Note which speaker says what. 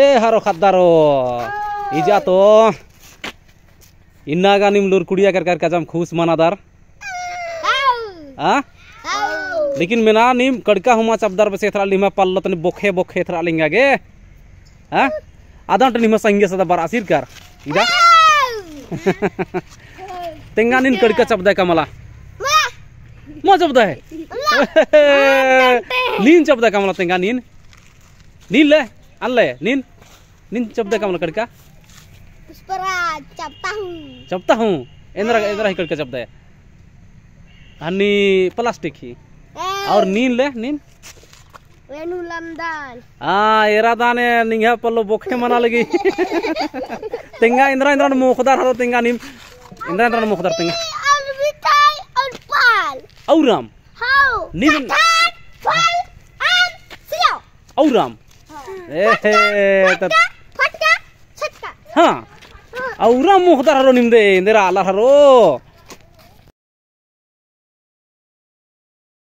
Speaker 1: ಏ ಹಾರೋ ಖದ್ದಾರೋ ಈಜಾತೋ ಇನ್ನಾಗ ನಿಮ್ ಲೂರ್ ಕುಡಿಯ ಕರ್ಕರ್ ಕಜಮ್ ಖುಷ್ ಮನಾದಾರ್ ಆ लेकिन मेना निम कड़का हुमा चबदार बसे थरा लिमा पल्लो तने बोखे बोखे थरा लिंगा गे हां आदा टन निमा संगे सदा बार आसिर कर इदा तेंगा निन कड़का चबदा कमला मा चबदा है नीन चबदा मला तेंगा नीन नीन ले ಅಲ್ಲೇ ನೀನ್ ನಿನ್ ಚಪ್ದೆ ಕಮಲ ಕಡ್ಕ चपता हूँ इंदिरा इंदिरा ही करके चपता है हनी प्लास्टिक ही और नीन ले नीन
Speaker 2: वेनु लमदान
Speaker 1: हाँ एरा दाने निंगा पल्लो बोखे मना लगी तिंगा इंदिरा इंदिरा ने मुखदार हरो तिंगा नीम इंदिरा इंदिरा ने मुखदार तिंगा
Speaker 3: और और पाल
Speaker 1: और हाँ नीम पाल और और राम ಹಾ ಅವ್ರ ಮುಖದಾರ ನಿಮ್ದೆ ಇಂದಿರ ಅಲ್ಲ ಹರೋ